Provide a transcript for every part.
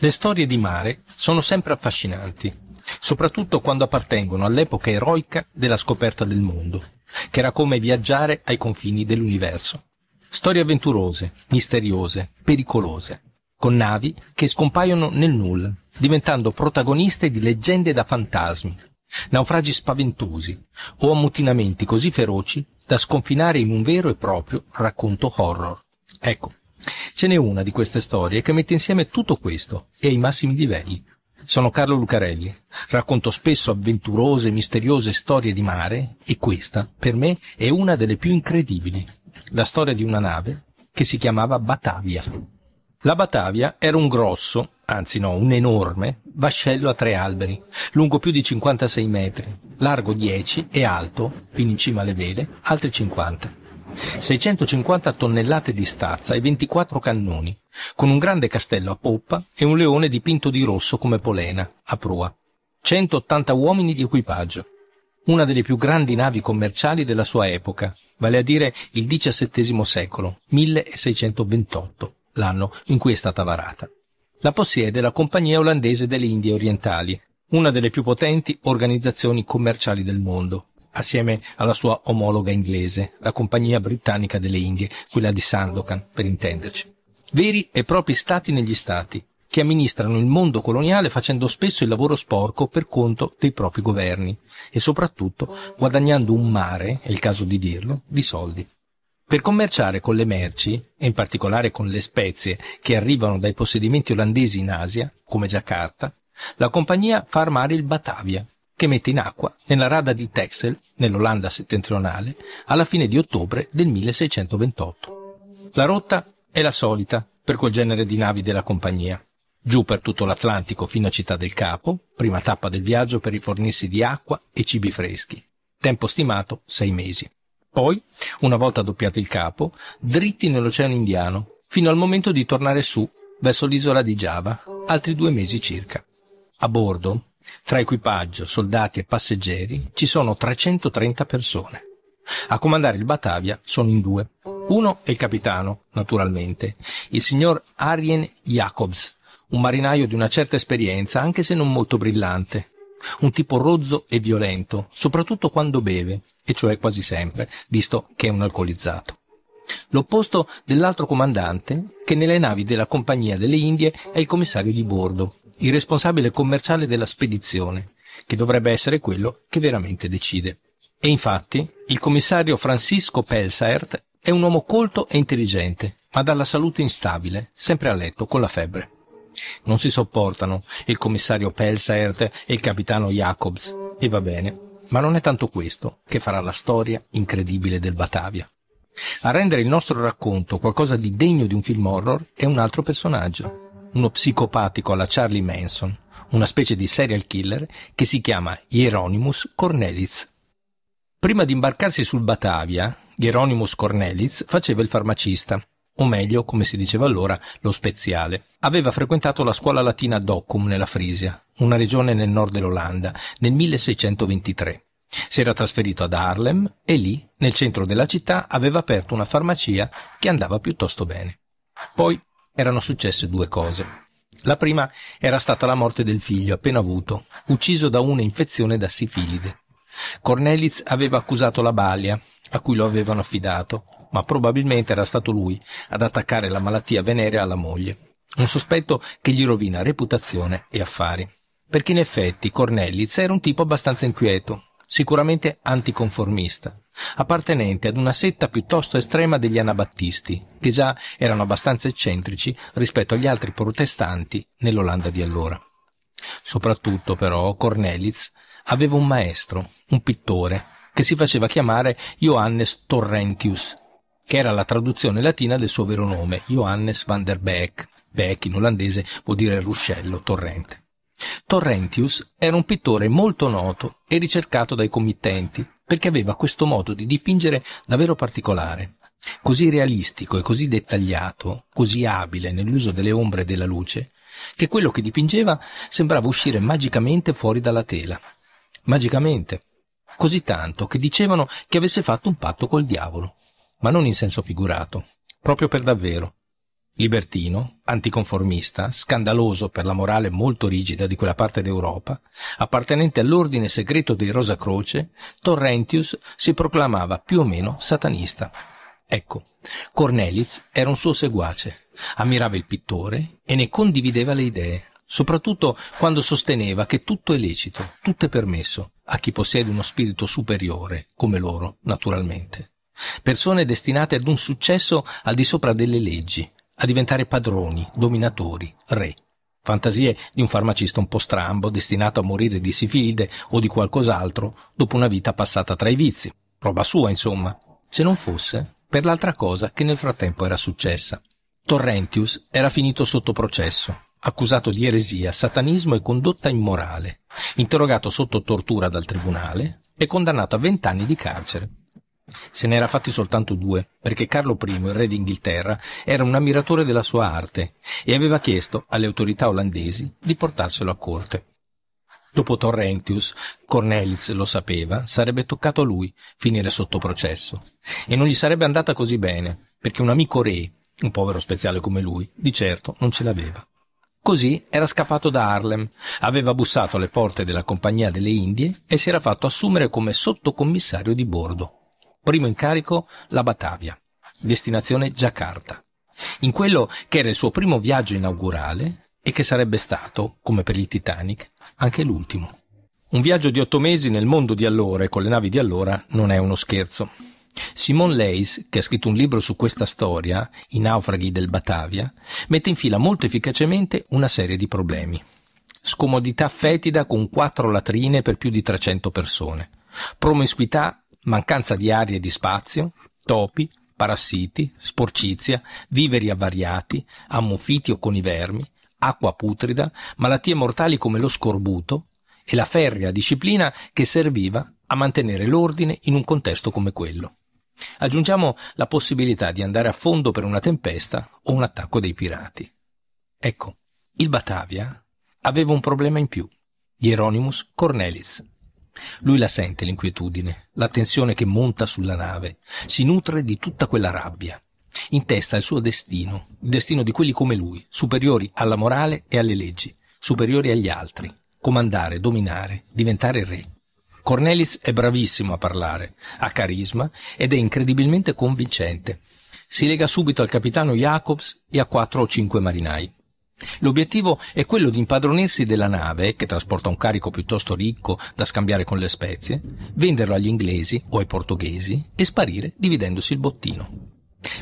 Le storie di mare sono sempre affascinanti, soprattutto quando appartengono all'epoca eroica della scoperta del mondo, che era come viaggiare ai confini dell'universo. Storie avventurose, misteriose, pericolose, con navi che scompaiono nel nulla, diventando protagoniste di leggende da fantasmi, naufragi spaventosi o ammutinamenti così feroci da sconfinare in un vero e proprio racconto horror. Ecco, Ce n'è una di queste storie che mette insieme tutto questo e ai massimi livelli. Sono Carlo Lucarelli, racconto spesso avventurose e misteriose storie di mare e questa, per me, è una delle più incredibili. La storia di una nave che si chiamava Batavia. La Batavia era un grosso, anzi no, un enorme, vascello a tre alberi, lungo più di 56 metri, largo 10 e alto, fino in cima alle vele, altri 50. 650 tonnellate di stazza e 24 cannoni, con un grande castello a poppa e un leone dipinto di rosso come polena, a prua. 180 uomini di equipaggio. Una delle più grandi navi commerciali della sua epoca, vale a dire il XVII secolo, 1628, l'anno in cui è stata varata. La possiede la Compagnia olandese delle Indie Orientali, una delle più potenti organizzazioni commerciali del mondo, assieme alla sua omologa inglese, la compagnia britannica delle Indie, quella di Sandokan, per intenderci. Veri e propri stati negli stati, che amministrano il mondo coloniale facendo spesso il lavoro sporco per conto dei propri governi e soprattutto guadagnando un mare, è il caso di dirlo, di soldi. Per commerciare con le merci, e in particolare con le spezie che arrivano dai possedimenti olandesi in Asia, come Giacarta, la compagnia fa armare il Batavia, che mette in acqua nella rada di Texel, nell'Olanda settentrionale, alla fine di ottobre del 1628. La rotta è la solita per quel genere di navi della compagnia. Giù per tutto l'Atlantico fino a Città del Capo, prima tappa del viaggio per rifornirsi di acqua e cibi freschi. Tempo stimato sei mesi. Poi, una volta doppiato il capo, dritti nell'Oceano Indiano, fino al momento di tornare su, verso l'isola di Giava, altri due mesi circa. A bordo, tra equipaggio, soldati e passeggeri ci sono 330 persone. A comandare il Batavia sono in due. Uno è il capitano, naturalmente, il signor Arjen Jacobs, un marinaio di una certa esperienza, anche se non molto brillante. Un tipo rozzo e violento, soprattutto quando beve, e cioè quasi sempre, visto che è un alcolizzato. L'opposto dell'altro comandante, che nelle navi della Compagnia delle Indie è il commissario di bordo, il responsabile commerciale della spedizione, che dovrebbe essere quello che veramente decide. E infatti il commissario Francisco Pelsaert è un uomo colto e intelligente, ma dalla salute instabile, sempre a letto con la febbre. Non si sopportano il commissario Pelsaert e il capitano Jacobs, e va bene, ma non è tanto questo che farà la storia incredibile del Batavia. A rendere il nostro racconto qualcosa di degno di un film horror è un altro personaggio, uno psicopatico alla Charlie Manson, una specie di serial killer che si chiama Hieronymus Cornelitz. Prima di imbarcarsi sul Batavia, Hieronymus Cornelitz faceva il farmacista, o meglio, come si diceva allora, lo speziale. Aveva frequentato la scuola latina Docum nella Frisia, una regione nel nord dell'Olanda, nel 1623. Si era trasferito ad Harlem e lì, nel centro della città, aveva aperto una farmacia che andava piuttosto bene. Poi erano successe due cose. La prima era stata la morte del figlio appena avuto, ucciso da una infezione da sifilide. Cornelitz aveva accusato la balia, a cui lo avevano affidato, ma probabilmente era stato lui ad attaccare la malattia venerea alla moglie. Un sospetto che gli rovina reputazione e affari. Perché in effetti Cornelitz era un tipo abbastanza inquieto, sicuramente anticonformista, appartenente ad una setta piuttosto estrema degli anabattisti, che già erano abbastanza eccentrici rispetto agli altri protestanti nell'Olanda di allora. Soprattutto però Cornelitz aveva un maestro, un pittore, che si faceva chiamare Johannes Torrentius, che era la traduzione latina del suo vero nome, Johannes van der Beek. Beek in olandese vuol dire ruscello, torrente. Torrentius era un pittore molto noto e ricercato dai committenti perché aveva questo modo di dipingere davvero particolare, così realistico e così dettagliato, così abile nell'uso delle ombre e della luce, che quello che dipingeva sembrava uscire magicamente fuori dalla tela. Magicamente. Così tanto che dicevano che avesse fatto un patto col diavolo, ma non in senso figurato, proprio per davvero. Libertino, anticonformista, scandaloso per la morale molto rigida di quella parte d'Europa, appartenente all'ordine segreto dei Rosa Croce, Torrentius si proclamava più o meno satanista. Ecco, Corneliz era un suo seguace, ammirava il pittore e ne condivideva le idee, soprattutto quando sosteneva che tutto è lecito, tutto è permesso a chi possiede uno spirito superiore, come loro, naturalmente. Persone destinate ad un successo al di sopra delle leggi, a diventare padroni, dominatori, re. Fantasie di un farmacista un po' strambo, destinato a morire di sifilide o di qualcos'altro dopo una vita passata tra i vizi. Roba sua, insomma. Se non fosse per l'altra cosa che nel frattempo era successa. Torrentius era finito sotto processo, accusato di eresia, satanismo e condotta immorale, interrogato sotto tortura dal tribunale e condannato a vent'anni di carcere. Se n'era fatti soltanto due, perché Carlo I, il re d'Inghilterra, era un ammiratore della sua arte e aveva chiesto alle autorità olandesi di portarselo a corte. Dopo Torrentius, Cornelis lo sapeva, sarebbe toccato a lui finire sotto processo. E non gli sarebbe andata così bene, perché un amico re, un povero speziale come lui, di certo non ce l'aveva. Così era scappato da Harlem, aveva bussato alle porte della Compagnia delle Indie e si era fatto assumere come sottocommissario di bordo primo incarico la Batavia, destinazione Giacarta. In quello che era il suo primo viaggio inaugurale e che sarebbe stato, come per il Titanic, anche l'ultimo. Un viaggio di otto mesi nel mondo di allora e con le navi di allora non è uno scherzo. Simone Leis, che ha scritto un libro su questa storia, I naufraghi del Batavia, mette in fila molto efficacemente una serie di problemi. Scomodità fetida con quattro latrine per più di 300 persone, promiscuità mancanza di aria e di spazio, topi, parassiti, sporcizia, viveri avvariati, ammuffiti o con i vermi, acqua putrida, malattie mortali come lo scorbuto e la ferrea disciplina che serviva a mantenere l'ordine in un contesto come quello. Aggiungiamo la possibilità di andare a fondo per una tempesta o un attacco dei pirati. Ecco, il Batavia aveva un problema in più. Hieronymus Cornelis lui la sente l'inquietudine, la tensione che monta sulla nave, si nutre di tutta quella rabbia. In testa il suo destino, il destino di quelli come lui, superiori alla morale e alle leggi, superiori agli altri, comandare, dominare, diventare re. Cornelis è bravissimo a parlare, ha carisma ed è incredibilmente convincente. Si lega subito al capitano Jacobs e a quattro o cinque marinai. L'obiettivo è quello di impadronirsi della nave, che trasporta un carico piuttosto ricco da scambiare con le spezie, venderlo agli inglesi o ai portoghesi e sparire dividendosi il bottino.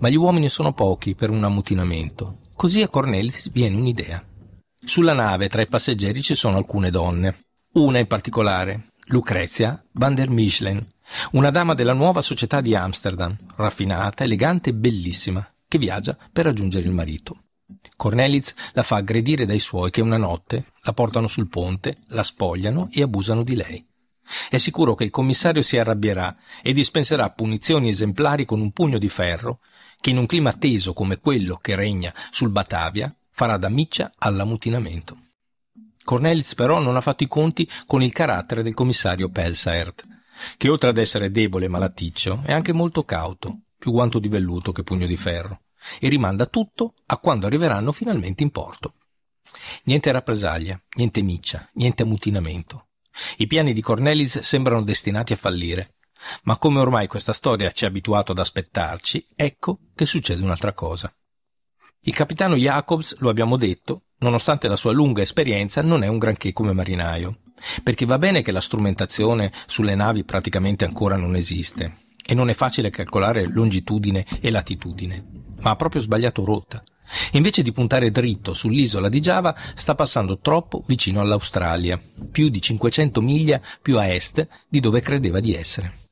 Ma gli uomini sono pochi per un ammutinamento, così a Cornelis viene un'idea. Sulla nave tra i passeggeri ci sono alcune donne, una in particolare, Lucrezia van der Michelen, una dama della nuova società di Amsterdam, raffinata, elegante e bellissima, che viaggia per raggiungere il marito. Corneliz la fa aggredire dai suoi che una notte la portano sul ponte, la spogliano e abusano di lei. È sicuro che il commissario si arrabbierà e dispenserà punizioni esemplari con un pugno di ferro che in un clima teso come quello che regna sul Batavia farà da miccia all'ammutinamento. Corneliz però non ha fatto i conti con il carattere del commissario Pelsaert, che oltre ad essere debole e malaticcio è anche molto cauto, più guanto di velluto che pugno di ferro e rimanda tutto a quando arriveranno finalmente in porto. Niente rappresaglia, niente miccia, niente ammutinamento. I piani di Cornelis sembrano destinati a fallire, ma come ormai questa storia ci ha abituato ad aspettarci, ecco che succede un'altra cosa. Il capitano Jacobs, lo abbiamo detto, nonostante la sua lunga esperienza, non è un granché come marinaio, perché va bene che la strumentazione sulle navi praticamente ancora non esiste, e non è facile calcolare longitudine e latitudine, ma ha proprio sbagliato rotta. Invece di puntare dritto sull'isola di Giava, sta passando troppo vicino all'Australia, più di 500 miglia più a est di dove credeva di essere.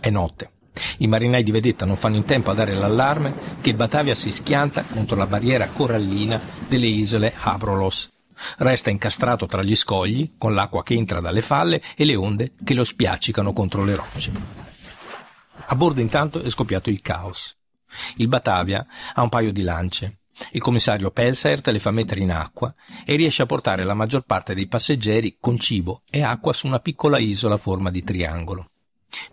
È notte. I marinai di vedetta non fanno in tempo a dare l'allarme che Batavia si schianta contro la barriera corallina delle isole Habrolos. Resta incastrato tra gli scogli, con l'acqua che entra dalle falle e le onde che lo spiaccicano contro le rocce. A bordo intanto è scoppiato il caos. Il Batavia ha un paio di lance. Il commissario Pelsert le fa mettere in acqua e riesce a portare la maggior parte dei passeggeri con cibo e acqua su una piccola isola a forma di triangolo.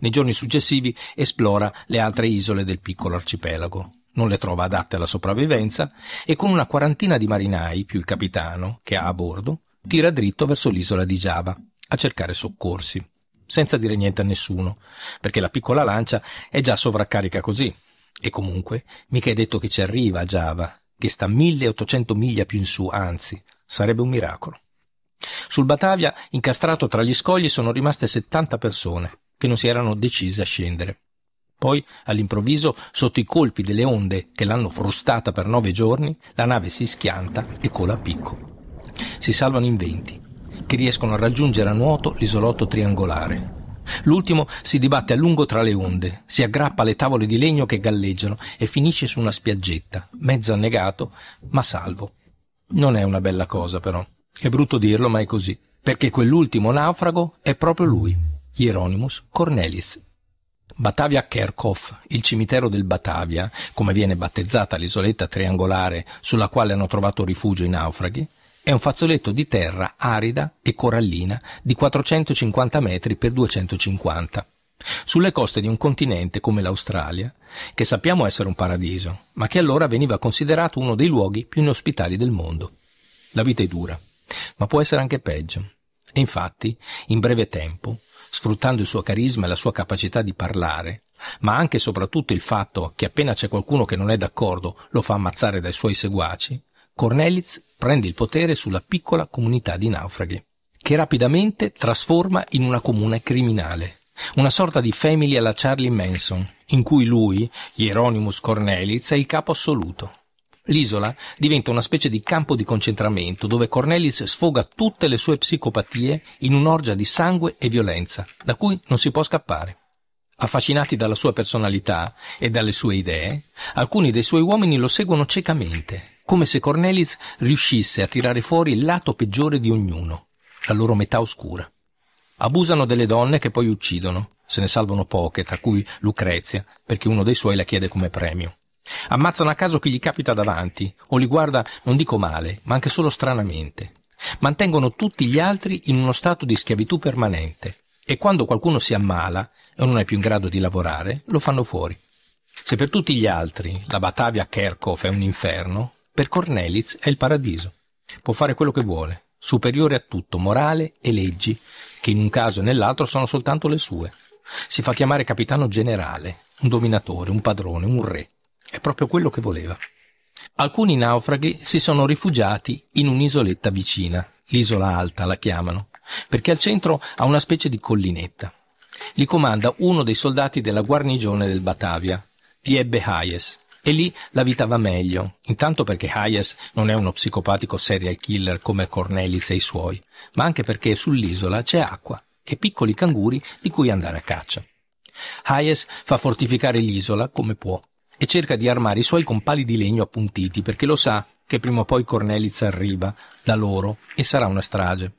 Nei giorni successivi esplora le altre isole del piccolo arcipelago. Non le trova adatte alla sopravvivenza e con una quarantina di marinai più il capitano che ha a bordo tira dritto verso l'isola di Java a cercare soccorsi senza dire niente a nessuno, perché la piccola lancia è già sovraccarica così. E comunque, mica è detto che ci arriva a Java, che sta 1800 miglia più in su, anzi, sarebbe un miracolo. Sul Batavia, incastrato tra gli scogli, sono rimaste 70 persone, che non si erano decise a scendere. Poi, all'improvviso, sotto i colpi delle onde che l'hanno frustata per nove giorni, la nave si schianta e cola a picco. Si salvano in venti, che riescono a raggiungere a nuoto l'isolotto triangolare. L'ultimo si dibatte a lungo tra le onde, si aggrappa alle tavole di legno che galleggiano e finisce su una spiaggetta, mezzo annegato, ma salvo. Non è una bella cosa, però. È brutto dirlo, ma è così, perché quell'ultimo naufrago è proprio lui, Hieronymus Cornelis. Batavia Kerkhoff, il cimitero del Batavia, come viene battezzata l'isoletta triangolare sulla quale hanno trovato rifugio i naufraghi, è un fazzoletto di terra arida e corallina di 450 metri per 250, sulle coste di un continente come l'Australia, che sappiamo essere un paradiso, ma che allora veniva considerato uno dei luoghi più inospitali del mondo. La vita è dura, ma può essere anche peggio. E infatti, in breve tempo, sfruttando il suo carisma e la sua capacità di parlare, ma anche e soprattutto il fatto che appena c'è qualcuno che non è d'accordo lo fa ammazzare dai suoi seguaci, Cornelitz prende il potere sulla piccola comunità di naufraghi, che rapidamente trasforma in una comune criminale, una sorta di family alla Charlie Manson, in cui lui, Hieronymus Cornelitz, è il capo assoluto. L'isola diventa una specie di campo di concentramento dove Cornelis sfoga tutte le sue psicopatie in un'orgia di sangue e violenza, da cui non si può scappare. Affascinati dalla sua personalità e dalle sue idee, alcuni dei suoi uomini lo seguono ciecamente come se Cornelis riuscisse a tirare fuori il lato peggiore di ognuno, la loro metà oscura. Abusano delle donne che poi uccidono, se ne salvano poche, tra cui Lucrezia, perché uno dei suoi la chiede come premio. Ammazzano a caso chi gli capita davanti, o li guarda, non dico male, ma anche solo stranamente. Mantengono tutti gli altri in uno stato di schiavitù permanente, e quando qualcuno si ammala e non è più in grado di lavorare, lo fanno fuori. Se per tutti gli altri la Batavia Kerkhoff è un inferno, per Cornelitz è il paradiso. Può fare quello che vuole, superiore a tutto, morale e leggi, che in un caso e nell'altro sono soltanto le sue. Si fa chiamare capitano generale, un dominatore, un padrone, un re. È proprio quello che voleva. Alcuni naufraghi si sono rifugiati in un'isoletta vicina, l'isola alta la chiamano, perché al centro ha una specie di collinetta. Li comanda uno dei soldati della guarnigione del Batavia, Piebbe Hayes, e lì la vita va meglio, intanto perché Hayes non è uno psicopatico serial killer come Cornelis e i suoi, ma anche perché sull'isola c'è acqua e piccoli canguri di cui andare a caccia. Hayes fa fortificare l'isola come può e cerca di armare i suoi con pali di legno appuntiti perché lo sa che prima o poi Corneliz arriva da loro e sarà una strage.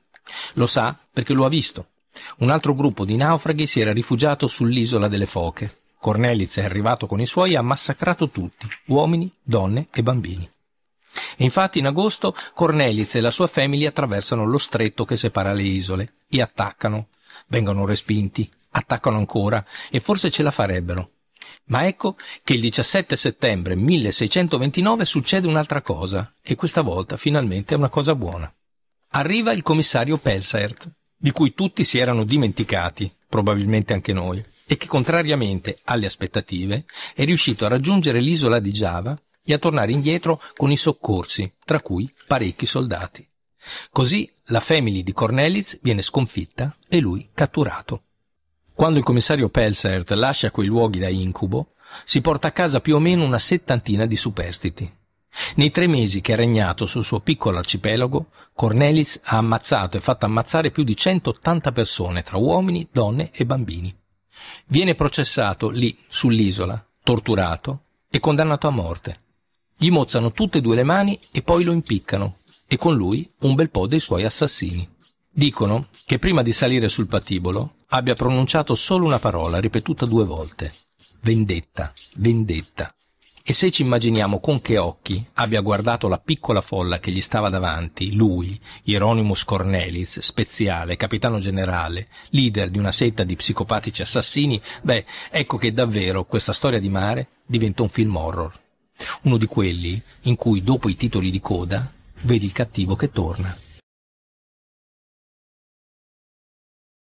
Lo sa perché lo ha visto. Un altro gruppo di naufraghi si era rifugiato sull'isola delle foche Cornelis è arrivato con i suoi e ha massacrato tutti, uomini, donne e bambini. E infatti in agosto Cornelis e la sua famiglia attraversano lo stretto che separa le isole e attaccano. Vengono respinti, attaccano ancora e forse ce la farebbero. Ma ecco che il 17 settembre 1629 succede un'altra cosa e questa volta finalmente è una cosa buona. Arriva il commissario Pelsert, di cui tutti si erano dimenticati, probabilmente anche noi e che contrariamente alle aspettative è riuscito a raggiungere l'isola di Giava e a tornare indietro con i soccorsi, tra cui parecchi soldati. Così la family di Cornelitz viene sconfitta e lui catturato. Quando il commissario Pelsert lascia quei luoghi da incubo, si porta a casa più o meno una settantina di superstiti. Nei tre mesi che ha regnato sul suo piccolo arcipelago, Cornelis ha ammazzato e fatto ammazzare più di 180 persone, tra uomini, donne e bambini. Viene processato lì, sull'isola, torturato e condannato a morte. Gli mozzano tutte e due le mani e poi lo impiccano, e con lui un bel po' dei suoi assassini. Dicono che prima di salire sul patibolo abbia pronunciato solo una parola ripetuta due volte. Vendetta, vendetta. E se ci immaginiamo con che occhi abbia guardato la piccola folla che gli stava davanti, lui, Hieronymus Cornelis, speziale, capitano generale, leader di una setta di psicopatici assassini, beh, ecco che davvero questa storia di mare diventa un film horror. Uno di quelli in cui dopo i titoli di coda vedi il cattivo che torna.